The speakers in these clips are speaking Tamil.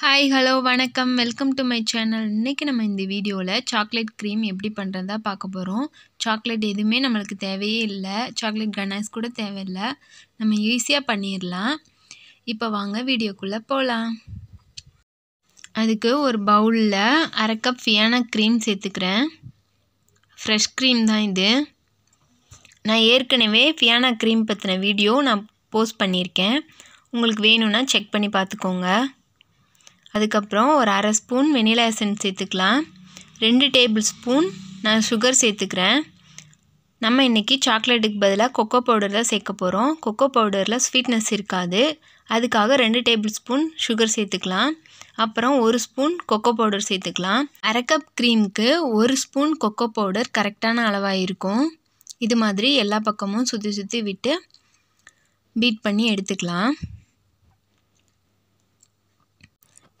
ஹாய் ஹலோ வணக்கம் வெல்கம் டு மை சேனல் இன்றைக்கி நம்ம இந்த வீடியோவில் சாக்லேட் க்ரீம் எப்படி பண்ணுறதா பார்க்க போகிறோம் சாக்லேட் எதுவுமே நம்மளுக்கு தேவையே இல்லை சாக்லேட் கனாஸ் கூட தேவையில்லை நம்ம ஈஸியாக பண்ணிடலாம் இப்போ வாங்க வீடியோக்குள்ளே போகலாம் அதுக்கு ஒரு பவுலில் அரை கப் ஃபியானா க்ரீம் சேர்த்துக்கிறேன் ஃப்ரெஷ் க்ரீம் தான் இது நான் ஏற்கனவே ஃபியானா க்ரீம் பற்றின வீடியோ நான் போஸ்ட் பண்ணியிருக்கேன் உங்களுக்கு வேணும்னா செக் பண்ணி பார்த்துக்கோங்க அதுக்கப்புறம் ஒரு அரை ஸ்பூன் வெனிலா எசன்ஸ் சேர்த்துக்கலாம் ரெண்டு டேபிள் ஸ்பூன் நான் சுகர் சேர்த்துக்கிறேன் நம்ம இன்றைக்கி சாக்லேட்டுக்கு பதிலாக கொக்கோ பவுடர் தான் சேர்க்க போகிறோம் கொக்கோ பவுடரில் ஸ்வீட்னஸ் இருக்காது அதுக்காக ரெண்டு டேபிள் ஸ்பூன் சுகர் சேர்த்துக்கலாம் அப்புறம் ஒரு ஸ்பூன் கொக்கோ பவுடர் சேர்த்துக்கலாம் அரை கப் க்ரீமுக்கு ஒரு ஸ்பூன் கொக்கோ பவுடர் கரெக்டான அளவாக இருக்கும் இது மாதிரி எல்லா பக்கமும் சுற்றி சுற்றி விட்டு பீட் பண்ணி எடுத்துக்கலாம்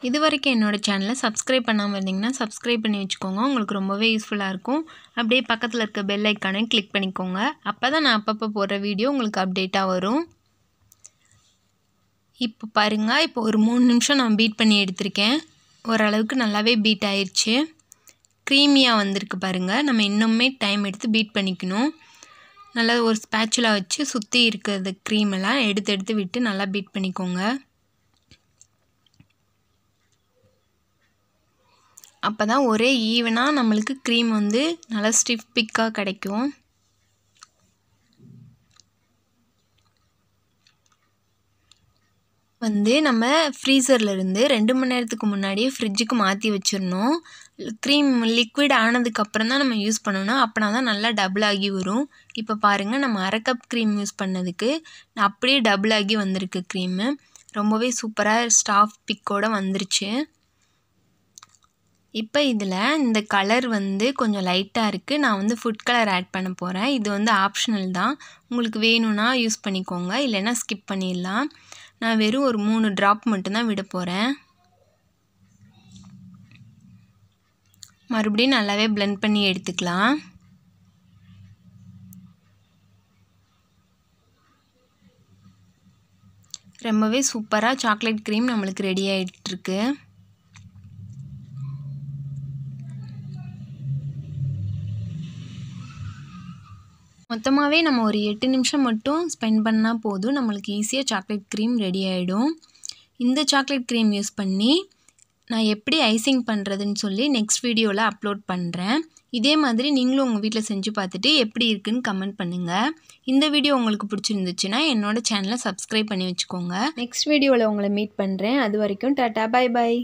இது வரைக்கும் என்னோடய சேனலை சப்ஸ்கிரைப் பண்ணாமல் இருந்தீங்கன்னா சப்ஸ்கிரைப் பண்ணி வச்சுக்கோங்க உங்களுக்கு ரொம்பவே யூஸ்ஃபுல்லாக இருக்கும் அப்படியே பக்கத்தில் இருக்க பெல் ஐக்கானே கிளிக் பண்ணிக்கோங்க அப்போ தான் நான் அப்பப்போ போடுற வீடியோ உங்களுக்கு அப்டேட்டாக வரும் இப்போ பாருங்கள் இப்போ ஒரு மூணு நிமிஷம் நான் பீட் பண்ணி எடுத்திருக்கேன் ஓரளவுக்கு நல்லாவே பீட் ஆயிடுச்சு க்ரீமியாக வந்திருக்கு பாருங்கள் நம்ம இன்னுமே டைம் எடுத்து பீட் பண்ணிக்கணும் நல்லா ஒரு ஸ்பேச்சுலா வச்சு சுற்றி இருக்கிறது க்ரீமெல்லாம் எடுத்து எடுத்து விட்டு நல்லா பீட் பண்ணிக்கோங்க அப்போ தான் ஒரே ஈவனாக நம்மளுக்கு க்ரீம் வந்து நல்லா ஸ்டிஃப் பிக்காக கிடைக்கும் வந்து நம்ம ஃப்ரீசரில் இருந்து ரெண்டு மணி நேரத்துக்கு முன்னாடி ஃப்ரிட்ஜுக்கு மாற்றி வச்சிடணும் க்ரீம் லிக்விட் ஆனதுக்கப்புறம் தான் நம்ம யூஸ் பண்ணணும் அப்படின்னா தான் நல்லா டபுள் ஆகி வரும் இப்போ பாருங்கள் நம்ம அரை கப் க்ரீம் யூஸ் பண்ணதுக்கு அப்படியே டபுள் ஆகி வந்திருக்கு க்ரீமு ரொம்பவே சூப்பராக ஸ்டாஃப் பிக்கோடு வந்துருச்சு இப்போ இதில் இந்த கலர் வந்து கொஞ்சம் லைட்டாக இருக்குது நான் வந்து ஃபுட் கலர் ஆட் பண்ண போகிறேன் இது வந்து ஆப்ஷனல் தான் உங்களுக்கு வேணும்னா யூஸ் பண்ணிக்கோங்க இல்லைன்னா ஸ்கிப் பண்ணிடலாம் நான் வெறும் ஒரு மூணு ட்ராப் மட்டும்தான் விட போகிறேன் மறுபடியும் நல்லாவே பிளெண்ட் பண்ணி எடுத்துக்கலாம் ரொம்பவே சூப்பராக சாக்லேட் க்ரீம் நம்மளுக்கு ரெடி ஆகிட்டுருக்கு மொத்தமாகவே நம்ம ஒரு எட்டு நிமிஷம் மட்டும் ஸ்பெண்ட் பண்ணால் போதும் நம்மளுக்கு ஈஸியாக சாக்லேட் க்ரீம் ரெடி ஆகிடும் இந்த சாக்லேட் க்ரீம் யூஸ் பண்ணி நான் எப்படி ஐசிங் பண்ணுறதுன்னு சொல்லி நெக்ஸ்ட் வீடியோவில் அப்லோட் பண்ணுறேன் இதே மாதிரி நீங்களும் உங்கள் வீட்டில் செஞ்சு பார்த்துட்டு எப்படி இருக்குன்னு கமெண்ட் பண்ணுங்கள் இந்த வீடியோ உங்களுக்கு பிடிச்சிருந்துச்சுன்னா என்னோடய சேனலை சப்ஸ்கிரைப் பண்ணி வச்சுக்கோங்க நெக்ஸ்ட் வீடியோவில் உங்களை மீட் பண்ணுறேன் அது வரைக்கும் டாட்டா பாய் பாய்